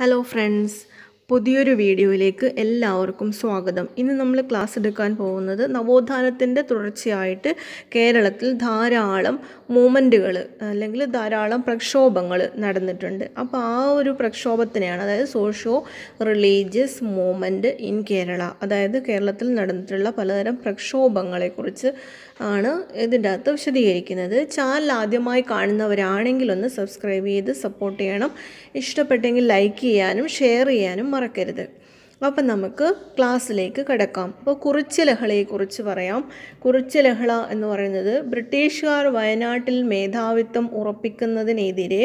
Hello friends, പുതിയൊരു വീഡിയോയിലേക്ക് എല്ലാവർക്കും സ്വാഗതം ഇന്ന് നമ്മൾ ക്ലാസ് എടുക്കാൻ പോകുന്നത് നവോത്ഥാനത്തിൻ്റെ തുടർച്ചയായിട്ട് കേരളത്തിൽ ധാരാളം മൂമെൻറ്റുകൾ അല്ലെങ്കിൽ ധാരാളം പ്രക്ഷോഭങ്ങൾ നടന്നിട്ടുണ്ട് അപ്പോൾ ആ ഒരു പ്രക്ഷോഭത്തിനെയാണ് അതായത് socio religious movement in Kerala അതായത് കേരളത്തിൽ നടന്നിട്ടുള്ള പലതരം പ്രക്ഷോഭങ്ങളെക്കുറിച്ച് ആണ് ഇതിൻ്റെ അകത്ത് വിശദീകരിക്കുന്നത് ചാനൽ ആദ്യമായി കാണുന്നവരാണെങ്കിൽ ഒന്ന് സബ്സ്ക്രൈബ് ചെയ്ത് സപ്പോർട്ട് ചെയ്യണം ഇഷ്ടപ്പെട്ടെങ്കിൽ ലൈക്ക് ചെയ്യാനും ഷെയർ ചെയ്യാനും മറക്കരുത് അപ്പം നമുക്ക് ക്ലാസ്സിലേക്ക് കിടക്കാം അപ്പോൾ കുറിച്ച് ലഹളയെക്കുറിച്ച് പറയാം കുറിച്ച് ലഹള എന്ന് പറയുന്നത് ബ്രിട്ടീഷുകാർ വയനാട്ടിൽ മേധാവിത്വം ഉറപ്പിക്കുന്നതിനെതിരെ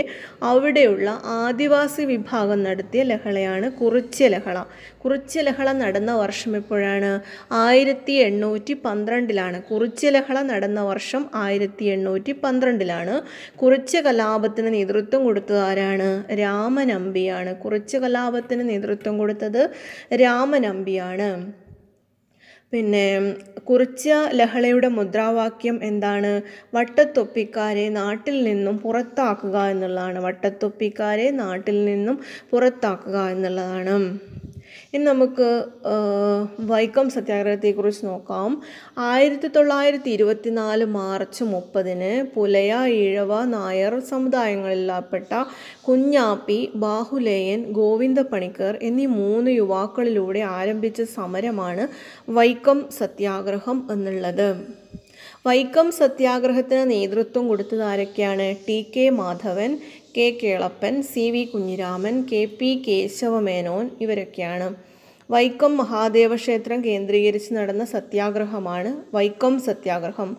അവിടെയുള്ള ആദിവാസി വിഭാഗം നടത്തിയ ലഹളയാണ് കുറിച്ച് ലഹള കുറിച്ച് ലഹള നടന്ന വർഷം എപ്പോഴാണ് ആയിരത്തി എണ്ണൂറ്റി പന്ത്രണ്ടിലാണ് കുറിച്ച് ലഹള നടന്ന വർഷം ആയിരത്തി എണ്ണൂറ്റി പന്ത്രണ്ടിലാണ് കുറിച്ച് കലാപത്തിന് നേതൃത്വം കൊടുത്തത് ആരാണ് രാമനമ്പിയാണ് കുറിച്ച് കലാപത്തിന് നേതൃത്വം കൊടുത്തത് രാമനമ്പിയാണ് പിന്നെ കുറിച്ച ലഹളയുടെ മുദ്രാവാക്യം എന്താണ് വട്ടത്തൊപ്പിക്കാരെ നാട്ടിൽ നിന്നും പുറത്താക്കുക എന്നുള്ളതാണ് വട്ടത്തൊപ്പിക്കാരെ നാട്ടിൽ നിന്നും പുറത്താക്കുക എന്നുള്ളതാണ് ഇനി നമുക്ക് വൈക്കം സത്യാഗ്രഹത്തെക്കുറിച്ച് നോക്കാം ആയിരത്തി തൊള്ളായിരത്തി ഇരുപത്തി നാല് മാർച്ച് മുപ്പതിന് പുലയ ഈഴവ നായർ സമുദായങ്ങളിലപ്പെട്ട കുഞ്ഞാപ്പി ബാഹുലേയൻ ഗോവിന്ദ പണിക്കർ എന്നീ മൂന്ന് യുവാക്കളിലൂടെ ആരംഭിച്ച സമരമാണ് വൈക്കം സത്യാഗ്രഹം എന്നുള്ളത് വൈക്കം സത്യാഗ്രഹത്തിന് നേതൃത്വം കൊടുത്തത് ആരൊക്കെയാണ് T K Madhavan K Kelappan C V Kunhiraman K P Kesava Menon ഇവരൊക്കെയാണ് വൈക്കം മഹാദേവ ക്ഷേത്രം കേന്ദ്രീകരിച്ച് നടന്ന സത്യാഗ്രഹമാണ് വൈക്കം സത്യാഗ്രഹം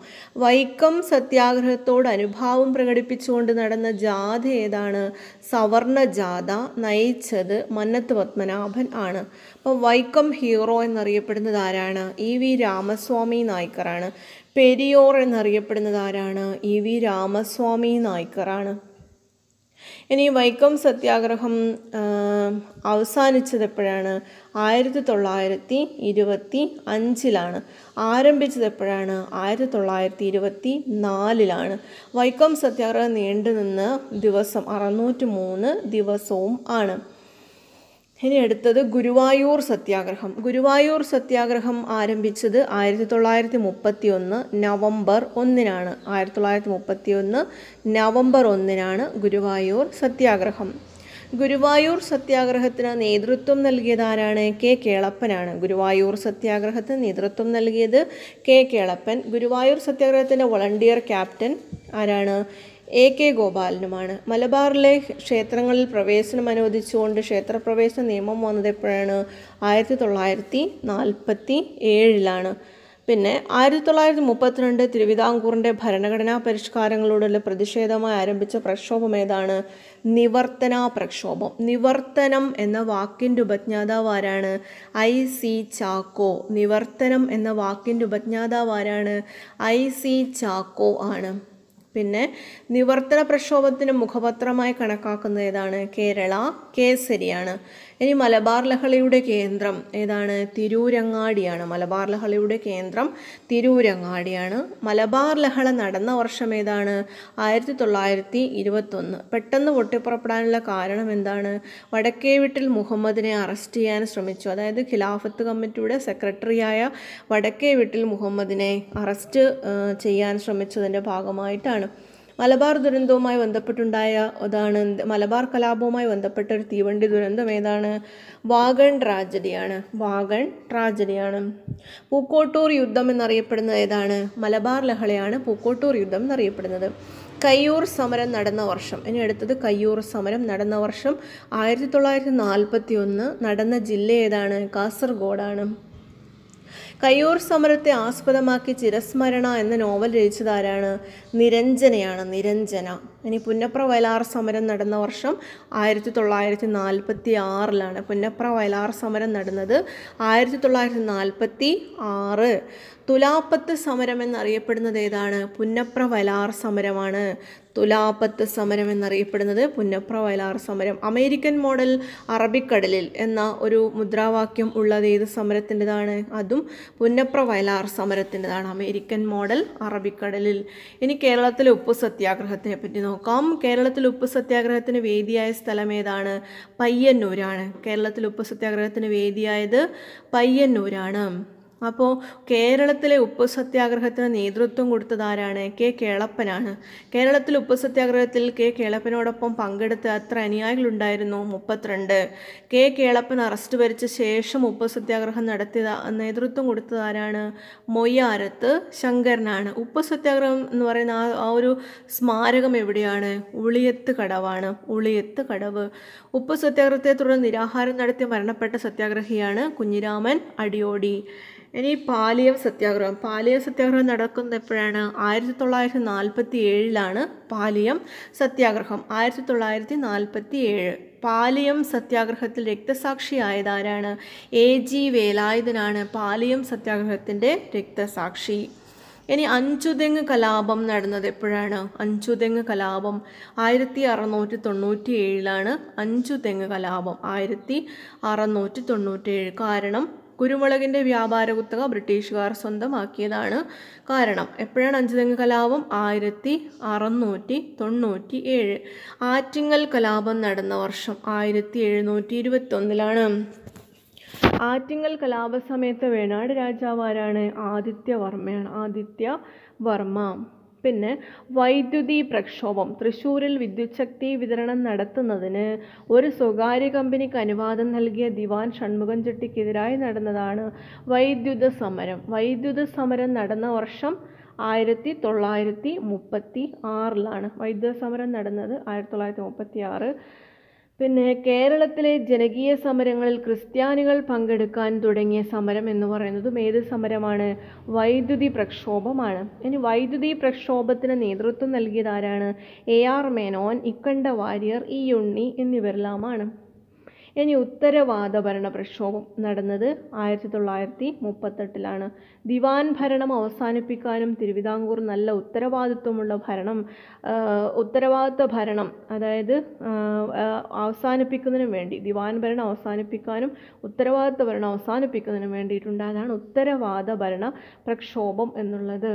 വൈക്കം സത്യാഗ്രഹത്തോട് അനുഭാവം പ്രകടിപ്പിച്ചുകൊണ്ട് നടന്ന ജാഥ ഏതാണ് സവർണ ജാഥ നയിച്ചത് മന്നത്ത് പത്മനാഭൻ ആണ് അപ്പോൾ വൈക്കം ഹീറോ എന്നറിയപ്പെടുന്നത് ആരാണ് ഇ വി രാമസ്വാമി നായ്ക്കറാണ് പെരിയോർ എന്നറിയപ്പെടുന്നത് ആരാണ് ഇ വി രാമസ്വാമി നായ്ക്കറാണ് ഇനി വൈക്കം സത്യാഗ്രഹം അവസാനിച്ചത് എപ്പോഴാണ് ആയിരത്തി തൊള്ളായിരത്തി ഇരുപത്തി അഞ്ചിലാണ് ആരംഭിച്ചത് എപ്പോഴാണ് ആയിരത്തി തൊള്ളായിരത്തി ഇരുപത്തി നാലിലാണ് വൈക്കം സത്യാഗ്രഹം നീണ്ടുനിന്ന ദിവസം അറുന്നൂറ്റി മൂന്ന് ദിവസവും ആണ് ഇനി അടുത്തത് ഗുരുവായൂർ സത്യാഗ്രഹം ഗുരുവായൂർ സത്യാഗ്രഹം ആരംഭിച്ചത് ആയിരത്തി തൊള്ളായിരത്തി മുപ്പത്തി ഒന്ന് നവംബർ ഒന്നിനാണ് ആയിരത്തി തൊള്ളായിരത്തി മുപ്പത്തി ഒന്ന് നവംബർ ഒന്നിനാണ് ഗുരുവായൂർ സത്യാഗ്രഹം ഗുരുവായൂർ സത്യാഗ്രഹത്തിന് നേതൃത്വം നൽകിയത് ആരാണ് കെ കേളപ്പനാണ് ഗുരുവായൂർ സത്യാഗ്രഹത്തിന് നേതൃത്വം നൽകിയത് കെ കേളപ്പൻ ഗുരുവായൂർ സത്യാഗ്രഹത്തിൻ്റെ വളണ്ടിയർ ക്യാപ്റ്റൻ ആരാണ് എ കെ ഗോപാലനുമാണ് മലബാറിലെ ക്ഷേത്രങ്ങളിൽ പ്രവേശനം അനുവദിച്ചുകൊണ്ട് ക്ഷേത്രപ്രവേശന നിയമം വന്നത് എപ്പോഴാണ് ആയിരത്തി തൊള്ളായിരത്തി നാൽപ്പത്തി ഏഴിലാണ് പിന്നെ ആയിരത്തി തൊള്ളായിരത്തി മുപ്പത്തിരണ്ട് തിരുവിതാംകൂറിൻ്റെ ഭരണഘടനാ പരിഷ്കാരങ്ങളോടുള്ള പ്രതിഷേധമായി ആരംഭിച്ച പ്രക്ഷോഭം ഏതാണ് നിവർത്തന പ്രക്ഷോഭം നിവർത്തനം എന്ന വാക്കിൻ്റെ ഉപജ്ഞാതാവ് ആരാണ് ഐ സി ചാക്കോ നിവർത്തനം എന്ന വാക്കിൻ്റെ ഉപജ്ഞാതാവ് ആരാണ് ഐ സി ചാക്കോ ആണ് പിന്നെ നിവർത്തന പ്രക്ഷോഭത്തിന് മുഖപത്രമായി കണക്കാക്കുന്നത് ഏതാണ് കേരള കേസരിയാണ് ഇനി മലബാർ ലഹളയുടെ കേന്ദ്രം ഏതാണ് തിരൂരങ്ങാടിയാണ് മലബാർ ലഹളയുടെ കേന്ദ്രം തിരൂരങ്ങാടിയാണ് മലബാർ ലഹള നടന്ന വർഷം ഏതാണ് ആയിരത്തി തൊള്ളായിരത്തി ഇരുപത്തൊന്ന് പെട്ടെന്ന് പൊട്ടിപ്പുറപ്പെടാനുള്ള കാരണം എന്താണ് വടക്കേ വീട്ടിൽ മുഹമ്മദിനെ അറസ്റ്റ് ചെയ്യാൻ ശ്രമിച്ചു അതായത് ഖിലാഫത്ത് കമ്മിറ്റിയുടെ സെക്രട്ടറിയായ വടക്കേ വീട്ടിൽ മുഹമ്മദിനെ അറസ്റ്റ് ചെയ്യാൻ ശ്രമിച്ചതിൻ്റെ ഭാഗമായിട്ടാണ് മലബാർ ദുരന്തവുമായി ബന്ധപ്പെട്ടുണ്ടായ അതാണ് മലബാർ കലാപവുമായി ബന്ധപ്പെട്ട ഒരു തീവണ്ടി ദുരന്തം ഏതാണ് വാഗൺ ട്രാജഡിയാണ് വാഗൺ ട്രാജഡിയാണ് പൂക്കോട്ടൂർ യുദ്ധം എന്നറിയപ്പെടുന്ന ഏതാണ് മലബാർ ലഹളയാണ് പൂക്കോട്ടൂർ യുദ്ധം എന്നറിയപ്പെടുന്നത് കയ്യൂർ സമരം നടന്ന വർഷം ഇനി അടുത്തത് കയ്യൂർ സമരം നടന്ന വർഷം ആയിരത്തി തൊള്ളായിരത്തി നാൽപ്പത്തി ഒന്ന് നടന്ന ജില്ല ഏതാണ് കാസർഗോഡാണ് കയ്യൂർ സമരത്തെ ആസ്പദമാക്കി ചിരസ്മരണ എന്ന നോവൽ രചിച്ചതാരാണ് നിരഞ്ജനയാണ് നിരഞ്ജന ഇനി പുന്നപ്ര വയലാർ സമരം നടന്ന വർഷം ആയിരത്തി തൊള്ളായിരത്തി നാൽപ്പത്തി ആറിലാണ് പുന്നപ്ര വയലാർ സമരം നടന്നത് ആയിരത്തി തൊള്ളായിരത്തി നാൽപ്പത്തി ആറ് തുലാപ്പത്ത് സമരം എന്നറിയപ്പെടുന്നത് ഏതാണ് പുന്നപ്ര വയലാർ സമരമാണ് തുലാപ്പത്ത് സമരം എന്നറിയപ്പെടുന്നത് പുന്നപ്ര വയലാർ സമരം അമേരിക്കൻ മോഡൽ അറബിക്കടലിൽ എന്ന ഒരു മുദ്രാവാക്യം ഉള്ളത് ഏത് സമരത്തിൻ്റെതാണ് അതും പുന്നപ്ര വയലാർ സമരത്തിൻ്റെതാണ് അമേരിക്കൻ മോഡൽ അറബിക്കടലിൽ ഇനി കേരളത്തിലെ ഉപ്പ് സത്യാഗ്രഹത്തിനെ പറ്റി നോക്കാം നോക്കാം കേരളത്തിൽ ഉപ്പ് സത്യാഗ്രഹത്തിന് വേദിയായ സ്ഥലം ഏതാണ് പയ്യന്നൂരാണ് കേരളത്തിൽ ഉപ്പ് സത്യാഗ്രഹത്തിന് വേദിയായത് പയ്യന്നൂരാണ് അപ്പോൾ കേരളത്തിലെ ഉപ്പ് സത്യാഗ്രഹത്തിന് നേതൃത്വം കൊടുത്തത് ആരാണ് കെ കേളപ്പനാണ് കേരളത്തിൽ ഉപ്പ് സത്യാഗ്രഹത്തിൽ കെ കേളപ്പനോടൊപ്പം പങ്കെടുത്ത് അത്ര അനുയായികളുണ്ടായിരുന്നു മുപ്പത്തിരണ്ട് കെ കേളപ്പൻ അറസ്റ്റ് വരിച്ച ശേഷം ഉപ്പ് സത്യാഗ്രഹം നടത്തിയത് നേതൃത്വം കൊടുത്തത് ആരാണ് മൊയ്യാരത്ത് ശങ്കരനാണ് ഉപ്പ് സത്യാഗ്രഹം എന്ന് പറയുന്ന ആ ആ ഒരു സ്മാരകം എവിടെയാണ് ഉളിയത്ത് കടവാണ് ഉളിയത്ത് കടവ് ഉപ്പ് സത്യാഗ്രഹത്തെ തുടർന്ന് നിരാഹാരം നടത്തി മരണപ്പെട്ട സത്യാഗ്രഹിയാണ് കുഞ്ഞിരാമൻ അടിയോടി ഇനി പാലിയം സത്യാഗ്രഹം പാലിയം സത്യാഗ്രഹം നടക്കുന്ന എപ്പോഴാണ് ആയിരത്തി തൊള്ളായിരത്തി നാൽപ്പത്തി ഏഴിലാണ് പാലിയം സത്യാഗ്രഹം ആയിരത്തി തൊള്ളായിരത്തി നാൽപ്പത്തി ഏഴ് പാലിയം സത്യാഗ്രഹത്തിൽ രക്തസാക്ഷിയായതാരാണ് എ ജി വേലായുധനാണ് പാലിയം സത്യാഗ്രഹത്തിൻ്റെ രക്തസാക്ഷി ഇനി അഞ്ചുതെങ്ങ് കലാപം നടന്നത് എപ്പോഴാണ് അഞ്ചുതെങ്ങ് കലാപം ആയിരത്തി അറുന്നൂറ്റി തൊണ്ണൂറ്റി ഏഴിലാണ് അഞ്ചുതെങ്ങ് കലാപം ആയിരത്തി അറുന്നൂറ്റി തൊണ്ണൂറ്റി ഏഴ് കാരണം കുരുമുളകിൻ്റെ വ്യാപാര കുത്തക ബ്രിട്ടീഷുകാർ സ്വന്തമാക്കിയതാണ് കാരണം എപ്പോഴാണ് അഞ്ചുതെങ്ങ് കലാപം ആയിരത്തി അറുന്നൂറ്റി തൊണ്ണൂറ്റി ഏഴ് ആറ്റിങ്ങൽ കലാപം നടന്ന വർഷം ആയിരത്തി എഴുന്നൂറ്റി ഇരുപത്തൊന്നിലാണ് ആറ്റിങ്ങൽ കലാപ സമയത്ത് വേണാട് രാജാവ് ആരാണ് ആദിത്യവർമ്മയാണ് ആദിത്യ വർമ്മ പിന്നെ വൈദ്യുതി പ്രക്ഷോഭം തൃശ്ശൂരിൽ വിദ്യുച്ഛക്തി വിതരണം നടത്തുന്നതിന് ഒരു സ്വകാര്യ കമ്പനിക്ക് അനുവാദം നൽകിയ ദിവാൻ ഷൺമുഖം ചെട്ടിക്കെതിരായി നടന്നതാണ് വൈദ്യുത സമരം വൈദ്യുത സമരം നടന്ന വർഷം ആയിരത്തി തൊള്ളായിരത്തി മുപ്പത്തി ആറിലാണ് വൈദ്യുത സമരം നടന്നത് ആയിരത്തി തൊള്ളായിരത്തി മുപ്പത്തി ആറ് പിന്നെ കേരളത്തിലെ ജനകീയ സമരങ്ങളിൽ ക്രിസ്ത്യാനികൾ പങ്കെടുക്കാൻ തുടങ്ങിയ സമരം എന്ന് പറയുന്നതും ഏത് സമരമാണ് വൈദ്യുതി പ്രക്ഷോഭമാണ് ഇനി വൈദ്യുതി പ്രക്ഷോഭത്തിന് നേതൃത്വം നൽകിയതാരാണ് A R Menon Ikkanda Warrier E Unni എന്നിവരെല്ലാമാണ് ഇനി ഉത്തരവാദ ഭരണ പ്രക്ഷോഭം നടന്നത് ആയിരത്തി തൊള്ളായിരത്തി മുപ്പത്തെട്ടിലാണ് ദിവാൻ ഭരണം അവസാനിപ്പിക്കാനും തിരുവിതാംകൂർ നല്ല ഉത്തരവാദിത്വമുള്ള ഭരണം ഉത്തരവാദിത്വ ഭരണം അതായത് അവസാനിപ്പിക്കുന്നതിനും വേണ്ടി ദിവാൻ ഭരണം അവസാനിപ്പിക്കാനും ഉത്തരവാദിത്വ ഭരണം അവസാനിപ്പിക്കുന്നതിനും വേണ്ടിയിട്ടുണ്ടായതാണ് ഉത്തരവാദ ഭരണ പ്രക്ഷോഭം എന്നുള്ളത്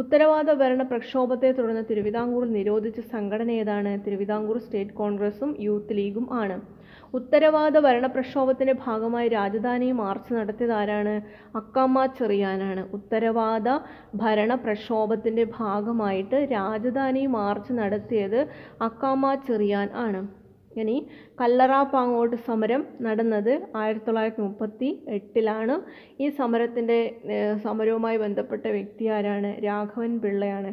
ഉത്തരവാദ ഭരണ പ്രക്ഷോഭത്തെ തുടർന്ന് തിരുവിതാംകൂർ നിരോധിച്ച സംഘടന ഏതാണ് തിരുവിതാംകൂർ സ്റ്റേറ്റ് കോൺഗ്രസും യൂത്ത് ലീഗും ആണ് ഉത്തരവാദ ഭരണപ്രക്ഷോഭത്തിൻ്റെ ഭാഗമായി രാജധാനി മാർച്ച് നടത്തിയതാരാണ് അക്കാമ ചെറിയാനാണ് ഉത്തരവാദ ഭരണപ്രക്ഷോഭത്തിൻ്റെ ഭാഗമായിട്ട് രാജധാനി മാർച്ച് നടത്തിയത് അക്കാമ ചെറിയാൻ ആണ് ഇനി കല്ലറ പാങ്ങോട്ട് സമരം നടന്നത് ആയിരത്തി തൊള്ളായിരത്തി മുപ്പത്തി എട്ടിലാണ് ഈ സമരത്തിൻ്റെ സമരവുമായി ബന്ധപ്പെട്ട വ്യക്തി ആരാണ് രാഘവൻ പിള്ളയാണ്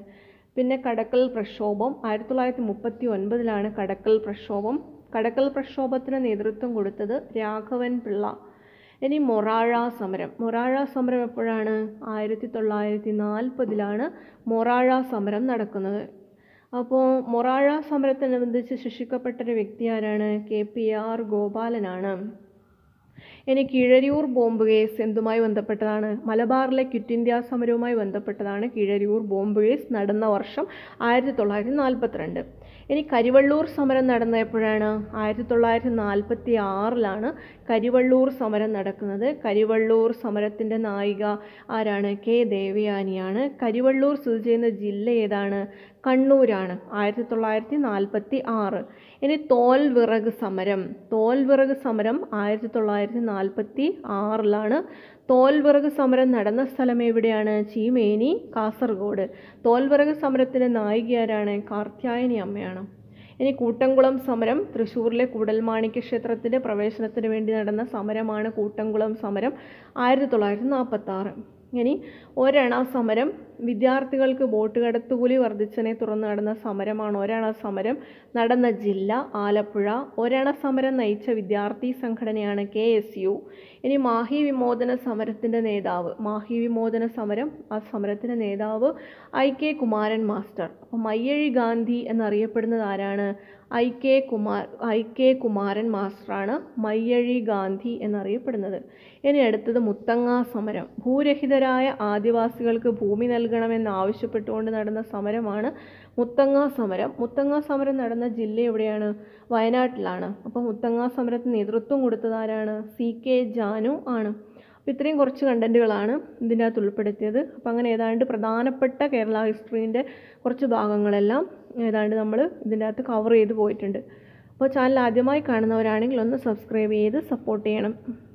പിന്നെ കടക്കൽ പ്രക്ഷോഭം ആയിരത്തി തൊള്ളായിരത്തി മുപ്പത്തി ഒൻപതിലാണ് കടക്കൽ പ്രക്ഷോഭം കടക്കൽ പ്രക്ഷോഭത്തിന് നേതൃത്വം കൊടുത്തത് രാഘവൻ പിള്ള ഇനി മൊറാഴ സമരം മൊറാഴ സമരം എപ്പോഴാണ് ആയിരത്തി തൊള്ളായിരത്തി നാൽപ്പതിലാണ് മൊറാഴ സമരം നടക്കുന്നത് അപ്പോൾ മൊറാഴ സമരത്തിനനുബന്ധിച്ച് ശിക്ഷിക്കപ്പെട്ടൊരു വ്യക്തി ആരാണ് കെ പി ആർ ഗോപാലനാണ് ഇനി കീഴരിയൂർ ബോംബ് കേസ് എന്തുമായി ബന്ധപ്പെട്ടതാണ് മലബാറിലെ ക്വിറ്റ് ഇന്ത്യ സമരവുമായി ബന്ധപ്പെട്ടതാണ് കീഴരിയൂർ ബോംബ് കേസ് നടന്ന വർഷം ആയിരത്തി തൊള്ളായിരത്തി നാൽപ്പത്തിരണ്ട് ഇനി കരിവള്ളൂർ സമരം നടന്ന എപ്പോഴാണ് ആയിരത്തി തൊള്ളായിരത്തി നാൽപ്പത്തി ആറിലാണ് കരിവള്ളൂർ സമരം നടക്കുന്നത് കരിവള്ളൂർ സമരത്തിൻ്റെ നായിക ആരാണ് കെ ദേവയാനിയാണ് കരിവള്ളൂർ സ്ഥിതി ചെയ്യുന്ന ജില്ല ഏതാണ് കണ്ണൂരാണ് ആയിരത്തി തൊള്ളായിരത്തി നാൽപ്പത്തി ആറ് ഇനി തോൽ വിറക് സമരം തോൽ വിറക് സമരം ആയിരത്തി തൊള്ളായിരത്തി നാൽപ്പത്തി ആറിലാണ് തോൽവിറക് സമരം നടന്ന സ്ഥലം എവിടെയാണ് ചീമേനി കാസർഗോഡ് തോൽവിറക് സമരത്തിൻ്റെ നായികയാരാണ് കാർത്യായനി അമ്മയാണ് ഇനി കൂട്ടംകുളം സമരം തൃശ്ശൂരിലെ കൂടൽമാണിക്യ ക്ഷേത്രത്തിൻ്റെ പ്രവേശനത്തിന് വേണ്ടി നടന്ന സമരമാണ് കൂട്ടംകുളം സമരം ആയിരത്തി തൊള്ളായിരത്തി നാൽപ്പത്താറ് ഇനി ഒരണ സമരം വിദ്യാർത്ഥികൾക്ക് ബോട്ട് കടത്തുകൂലി വർദ്ധിച്ചതിനെ തുറന്നു നടന്ന സമരമാണ് ഒരണ സമരം നടന്ന ജില്ല ആലപ്പുഴ ഒരണ സമരം നയിച്ച വിദ്യാർത്ഥി സംഘടനയാണ് കെ എസ് യു ഇനി മാഹി വിമോചന സമരത്തിൻ്റെ നേതാവ് മാഹി വിമോചന സമരം ആ സമരത്തിൻ്റെ നേതാവ് ഐ കെ കുമാരൻ മാസ്റ്റർ അപ്പം മയ്യഴി ഗാന്ധി എന്നറിയപ്പെടുന്നത് ആരാണ് I K Kumar I K Kumaran മാസ്റ്ററാണ് മയ്യഴി ഗാന്ധി എന്നറിയപ്പെടുന്നത് ഇനി അടുത്തത് മുത്തങ്ങ സമരം ഭൂരഹിതരായ ആദിവാസികൾക്ക് ഭൂമി നൽകുക നൽകണമെന്ന് ആവശ്യപ്പെട്ടുകൊണ്ട് നടന്ന സമരമാണ് മുത്തങ്ങ സമരം മുത്തങ്ങ സമരം നടന്ന ജില്ല എവിടെയാണ് വയനാട്ടിലാണ് അപ്പോൾ മുത്തങ്ങ സമരത്തിന് നേതൃത്വം കൊടുത്തത് ആരാണ് സി കെ ജാനു ആണ് അപ്പോൾ ഇത്രയും കുറച്ച് കണ്ടൻറ്റുകളാണ് ഇതിൻ്റെ അകത്ത് ഉൾപ്പെടുത്തിയത് അപ്പോൾ അങ്ങനെ ഏതാണ്ട് പ്രധാനപ്പെട്ട കേരള ഹിസ്റ്ററീൻ്റെ കുറച്ച് ഭാഗങ്ങളെല്ലാം ഏതാണ്ട് നമ്മൾ ഇതിൻ്റെ അകത്ത് കവർ ചെയ്ത് പോയിട്ടുണ്ട് അപ്പോൾ ചാനൽ ആദ്യമായി കാണുന്നവരാണെങ്കിൽ ഒന്ന് സബ്സ്ക്രൈബ് ചെയ്ത് സപ്പോർട്ട് ചെയ്യണം